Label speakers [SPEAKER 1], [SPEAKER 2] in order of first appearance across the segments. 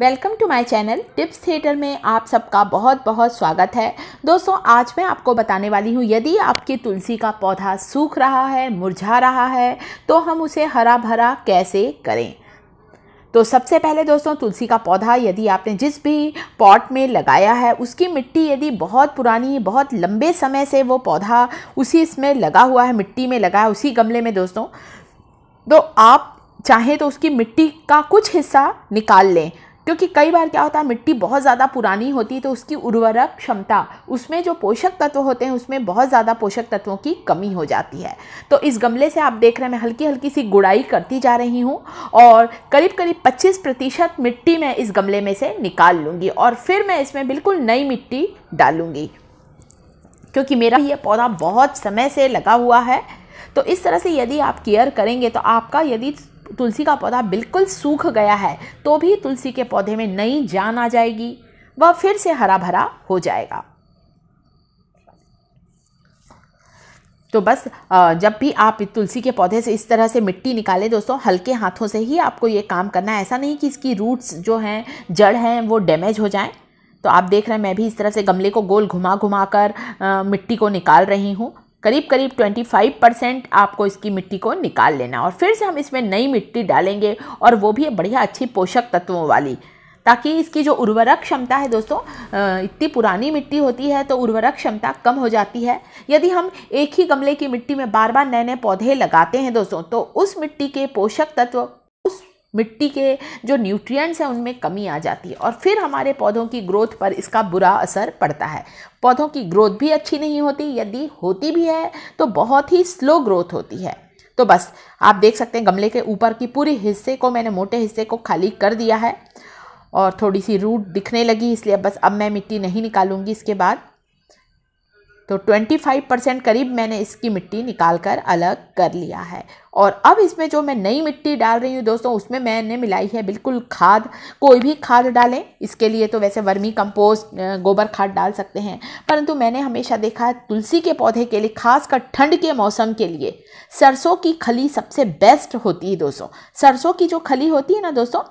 [SPEAKER 1] welcome to my channel tips theatre में आप सबका बहुत बहुत स्वागत है दोस्तों आज मैं आपको बताने वाली हूँ यदि आपके तुलसी का पौधा सूख रहा है मुरझा रहा है तो हम उसे हरा भरा कैसे करें तो सबसे पहले दोस्तों तुलसी का पौधा यदि आपने जिस भी पॉट में लगाया है उसकी मिट्टी यदि बहुत पुरानी बहुत लंबे समय से वो पौधा उसी इसमें लगा हुआ है मिट्टी में लगा है उसी गमले में दोस्तों तो आप चाहें तो उसकी मिट्टी का कुछ हिस्सा निकाल लें क्योंकि कई बार क्या होता है मिट्टी बहुत ज़्यादा पुरानी होती है तो उसकी उर्वरक क्षमता उसमें जो पोषक तत्व होते हैं उसमें बहुत ज़्यादा पोषक तत्वों की कमी हो जाती है तो इस गमले से आप देख रहे हैं मैं हल्की हल्की सी गुड़ाई करती जा रही हूँ और करीब करीब पच्चीस प्रतिशत मिट्टी मैं इस गमले में से निकाल लूँगी और फिर मैं इसमें बिल्कुल नई मिट्टी डालूँगी क्योंकि मेरा ये पौधा बहुत समय से लगा हुआ है तो इस तरह से यदि आप केयर करेंगे तो आपका यदि तुलसी का पौधा बिल्कुल सूख गया है तो भी तुलसी के पौधे में नई जान आ जाएगी वह फिर से हरा भरा हो जाएगा तो बस जब भी आप तुलसी के पौधे से इस तरह से मिट्टी निकालें दोस्तों हल्के हाथों से ही आपको ये काम करना है ऐसा नहीं कि इसकी रूट्स जो हैं जड़ हैं वो डैमेज हो जाएं तो आप देख रहे हैं मैं भी इस तरह से गमले को गोल घुमा घुमा कर आ, मिट्टी को निकाल रही हूँ करीब करीब 25 परसेंट आपको इसकी मिट्टी को निकाल लेना और फिर से हम इसमें नई मिट्टी डालेंगे और वो भी बढ़िया अच्छी पोषक तत्वों वाली ताकि इसकी जो उर्वरक क्षमता है दोस्तों इतनी पुरानी मिट्टी होती है तो उर्वरक क्षमता कम हो जाती है यदि हम एक ही गमले की मिट्टी में बार बार नए नए पौधे लगाते हैं दोस्तों तो उस मिट्टी के पोषक तत्व मिट्टी के जो न्यूट्रिएंट्स हैं उनमें कमी आ जाती है और फिर हमारे पौधों की ग्रोथ पर इसका बुरा असर पड़ता है पौधों की ग्रोथ भी अच्छी नहीं होती यदि होती भी है तो बहुत ही स्लो ग्रोथ होती है तो बस आप देख सकते हैं गमले के ऊपर की पूरी हिस्से को मैंने मोटे हिस्से को खाली कर दिया है और थोड़ी सी रूट दिखने लगी इसलिए बस अब मैं मिट्टी नहीं निकालूंगी इसके बाद तो 25 परसेंट करीब मैंने इसकी मिट्टी निकाल कर अलग कर लिया है और अब इसमें जो मैं नई मिट्टी डाल रही हूँ दोस्तों उसमें मैंने मिलाई है बिल्कुल खाद कोई भी खाद डालें इसके लिए तो वैसे वर्मी कंपोस्ट गोबर खाद डाल सकते हैं परंतु मैंने हमेशा देखा है तुलसी के पौधे के लिए खासकर ठंड के मौसम के लिए सरसों की खली सबसे बेस्ट होती है दोस्तों सरसों की जो खली होती है ना दोस्तों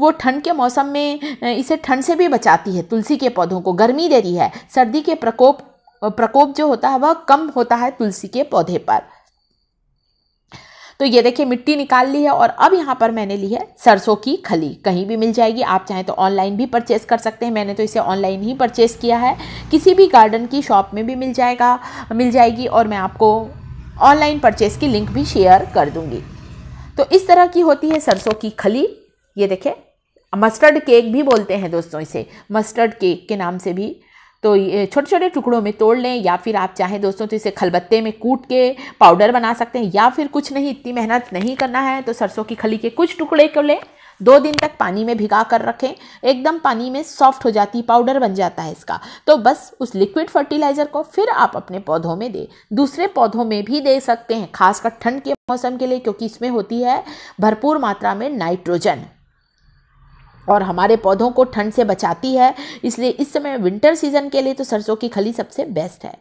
[SPEAKER 1] वो ठंड के मौसम में इसे ठंड से भी बचाती है तुलसी के पौधों को गर्मी देती है सर्दी के प्रकोप प्रकोप जो होता है वह कम होता है तुलसी के पौधे पर तो ये देखिए मिट्टी निकाल ली है और अब यहाँ पर मैंने ली है सरसों की खली कहीं भी मिल जाएगी आप चाहें तो ऑनलाइन भी परचेस कर सकते हैं मैंने तो इसे ऑनलाइन ही परचेस किया है किसी भी गार्डन की शॉप में भी मिल जाएगा मिल जाएगी और मैं आपको ऑनलाइन परचेस की लिंक भी शेयर कर दूंगी तो इस तरह की होती है सरसों की खली ये देखें मस्टर्ड केक भी बोलते हैं दोस्तों इसे मस्टर्ड केक के नाम से भी तो ये छोटे छोटे टुकड़ों में तोड़ लें या फिर आप चाहें दोस्तों तो इसे खलबत्ते में कूट के पाउडर बना सकते हैं या फिर कुछ नहीं इतनी मेहनत नहीं करना है तो सरसों की खली के कुछ टुकड़े को लें दो दिन तक पानी में भिगा कर रखें एकदम पानी में सॉफ्ट हो जाती पाउडर बन जाता है इसका तो बस उस लिक्विड फर्टिलाइज़र को फिर आप अपने पौधों में दें दूसरे पौधों में भी दे सकते हैं खासकर ठंड के मौसम के लिए क्योंकि इसमें होती है भरपूर मात्रा में नाइट्रोजन और हमारे पौधों को ठंड से बचाती है इसलिए इस समय विंटर सीजन के लिए तो सरसों की खली सबसे बेस्ट है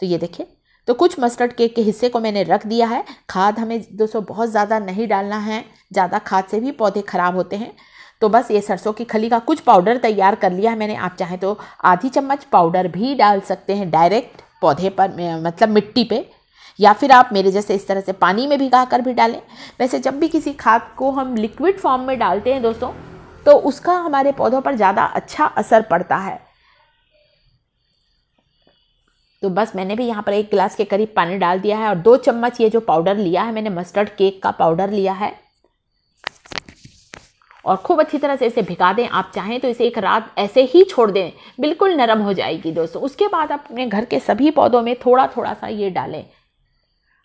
[SPEAKER 1] तो ये देखिए तो कुछ मस्टर्ड केक के हिस्से को मैंने रख दिया है खाद हमें दोस्तों बहुत ज़्यादा नहीं डालना है ज़्यादा खाद से भी पौधे ख़राब होते हैं तो बस ये सरसों की खली का कुछ पाउडर तैयार कर लिया है मैंने आप चाहें तो आधी चम्मच पाउडर भी डाल सकते हैं डायरेक्ट पौधे पर मतलब मिट्टी पे या फिर आप मेरे जैसे इस तरह से पानी में भिगा कर भी डालें वैसे जब भी किसी खाद को हम लिक्विड फॉर्म में डालते हैं दोस्तों तो उसका हमारे पौधों पर ज़्यादा अच्छा असर पड़ता है तो बस मैंने भी यहाँ पर एक गिलास के करीब पानी डाल दिया है और दो चम्मच ये जो पाउडर लिया है मैंने मस्टर्ड केक का पाउडर लिया है और खूब अच्छी तरह से इसे भिगा दें आप चाहें तो इसे एक रात ऐसे ही छोड़ दें बिल्कुल नरम हो जाएगी दोस्तों उसके बाद आप अपने घर के सभी पौधों में थोड़ा थोड़ा सा ये डालें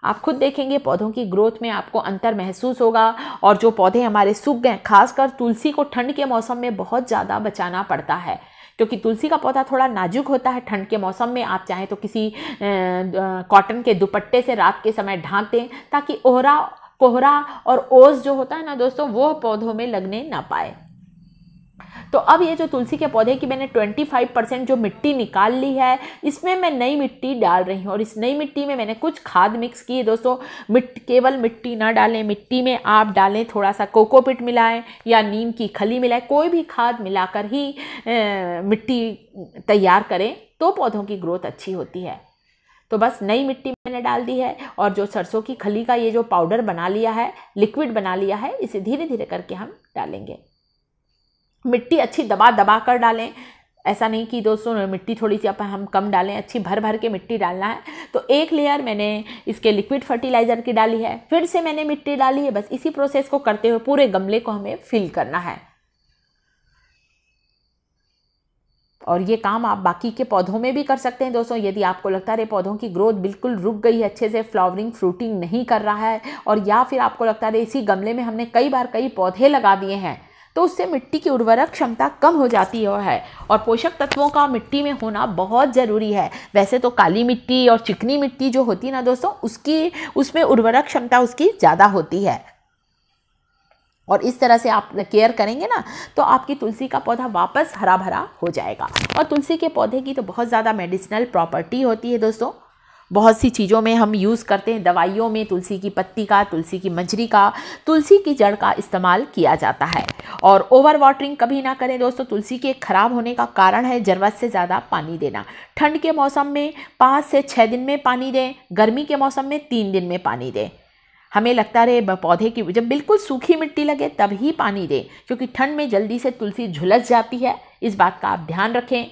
[SPEAKER 1] आप खुद देखेंगे पौधों की ग्रोथ में आपको अंतर महसूस होगा और जो पौधे हमारे सूख गए खासकर तुलसी को ठंड के मौसम में बहुत ज़्यादा बचाना पड़ता है क्योंकि तुलसी का पौधा थोड़ा नाजुक होता है ठंड के मौसम में आप चाहें तो किसी कॉटन के दुपट्टे से रात के समय ढांक दें ताकि ओहरा कोहरा और ओस जो होता है ना दोस्तों वो पौधों में लगने ना पाए तो अब ये जो तुलसी के पौधे की मैंने 25 परसेंट जो मिट्टी निकाल ली है इसमें मैं नई मिट्टी डाल रही हूँ और इस नई मिट्टी में मैंने कुछ खाद मिक्स की है दोस्तों मिट्टी केवल मिट्टी ना डालें मिट्टी में आप डालें थोड़ा सा कोकोपिट मिलाएं या नीम की खली मिलाएं कोई भी खाद मिलाकर ही ए, मिट्टी तैयार करें तो पौधों की ग्रोथ अच्छी होती है तो बस नई मिट्टी मैंने डाल दी है और जो सरसों की खली का ये जो पाउडर बना लिया है लिक्विड बना लिया है इसे धीरे धीरे करके हम डालेंगे मिट्टी अच्छी दबा दबा कर डालें ऐसा नहीं कि दोस्तों मिट्टी थोड़ी सी अपन हम कम डालें अच्छी भर भर के मिट्टी डालना है तो एक लेयर मैंने इसके लिक्विड फर्टिलाइज़र की डाली है फिर से मैंने मिट्टी डाली है बस इसी प्रोसेस को करते हुए पूरे गमले को हमें फिल करना है और ये काम आप बाकी के पौधों में भी कर सकते हैं दोस्तों यदि आपको लगता है पौधों की ग्रोथ बिल्कुल रुक गई है अच्छे से फ्लावरिंग फ्रूटिंग नहीं कर रहा है और या फिर आपको लगता है इसी गमले में हमने कई बार कई पौधे लगा दिए हैं तो उससे मिट्टी की उर्वरक क्षमता कम हो जाती है और पोषक तत्वों का मिट्टी में होना बहुत ज़रूरी है वैसे तो काली मिट्टी और चिकनी मिट्टी जो होती है ना दोस्तों उसकी उसमें उर्वरक क्षमता उसकी ज़्यादा होती है और इस तरह से आप केयर करेंगे ना तो आपकी तुलसी का पौधा वापस हरा भरा हो जाएगा और तुलसी के पौधे की तो बहुत ज़्यादा मेडिसिनल प्रॉपर्टी होती है दोस्तों बहुत सी चीज़ों में हम यूज़ करते हैं दवाइयों में तुलसी की पत्ती का तुलसी की मंजरी का तुलसी की जड़ का इस्तेमाल किया जाता है और ओवर वाटरिंग कभी ना करें दोस्तों तुलसी के ख़राब होने का कारण है ज़रूरत से ज़्यादा पानी देना ठंड के मौसम में पाँच से छः दिन में पानी दें गर्मी के मौसम में तीन दिन में पानी दें हमें लगता रहे पौधे की जब बिल्कुल सूखी मिट्टी लगे तब ही पानी दें क्योंकि ठंड में जल्दी से तुलसी झुलस जाती है इस बात का आप ध्यान रखें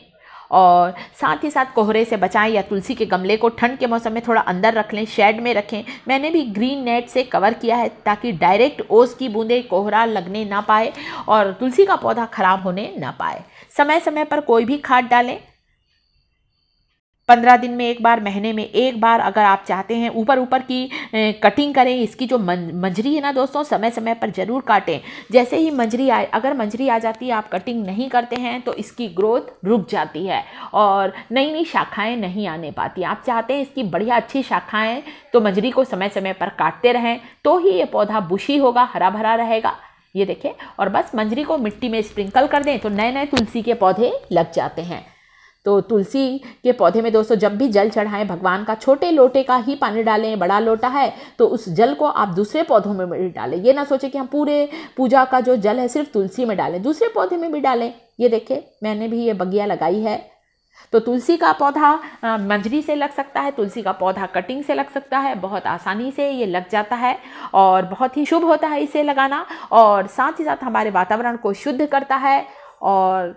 [SPEAKER 1] और साथ ही साथ कोहरे से बचाएं या तुलसी के गमले को ठंड के मौसम में थोड़ा अंदर रख लें शेड में रखें मैंने भी ग्रीन नेट से कवर किया है ताकि डायरेक्ट ओस की बूंदें कोहरा लगने ना पाए और तुलसी का पौधा ख़राब होने ना पाए समय समय पर कोई भी खाद डालें पंद्रह दिन में एक बार महीने में एक बार अगर आप चाहते हैं ऊपर ऊपर की कटिंग करें इसकी जो मंजरी है ना दोस्तों समय समय पर ज़रूर काटें जैसे ही मंजरी आए अगर मंजरी आ जाती है आप कटिंग नहीं करते हैं तो इसकी ग्रोथ रुक जाती है और नई नई शाखाएँ नहीं आने पाती आप चाहते हैं इसकी बढ़िया अच्छी शाखाएँ तो मंजरी को समय समय पर काटते रहें तो ही ये पौधा बुशी होगा हरा भरा रहेगा ये देखें और बस मंजरी को मिट्टी में स्प्रिंकल कर दें तो नए नए तुलसी के पौधे लग जाते हैं तो तुलसी के पौधे में दोस्तों जब भी जल चढ़ाएं भगवान का छोटे लोटे का ही पानी डालें बड़ा लोटा है तो उस जल को आप दूसरे पौधों में भी डालें ये ना सोचें कि हम पूरे पूजा का जो जल है सिर्फ तुलसी में डालें दूसरे पौधे में भी डालें ये देखें मैंने भी ये बगिया लगाई है तो तुलसी का पौधा मंजरी से लग सकता है तुलसी का पौधा कटिंग से लग सकता है बहुत आसानी से ये लग जाता है और बहुत ही शुभ होता है इसे लगाना और साथ ही साथ हमारे वातावरण को शुद्ध करता है और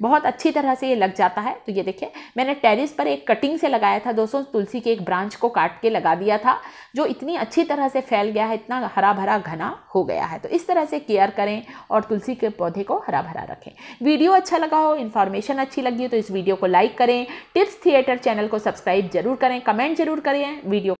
[SPEAKER 1] बहुत अच्छी तरह से ये लग जाता है तो ये देखिए मैंने टेरिस पर एक कटिंग से लगाया था दोस्तों तुलसी के एक ब्रांच को काट के लगा दिया था जो इतनी अच्छी तरह से फैल गया है इतना हरा भरा घना हो गया है तो इस तरह से केयर करें और तुलसी के पौधे को हरा भरा रखें वीडियो अच्छा लगा हो इन्फॉर्मेशन अच्छी लगी हो तो इस वीडियो को लाइक करें टिप्स थिएटर चैनल को सब्सक्राइब जरूर करें कमेंट जरूर करें वीडियो